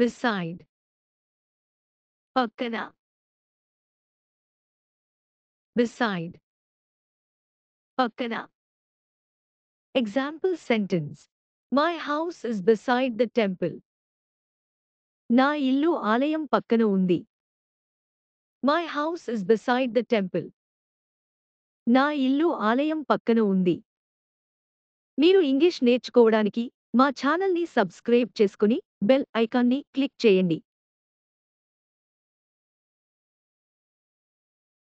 beside పక్కన beside పక్కన example sentence my house is beside the temple నా ఇల్లు ఆలయం పక్కన ఉంది my house is beside the temple నా ఇల్లు ఆలయం పక్కన ఉంది మీరు ఇంగ్లీష్ నేర్చుకోవడానికి మా ఛానల్ని సబ్స్క్రైబ్ చేసుకుని బెల్ ఐకాన్ని క్లిక్ చేయండి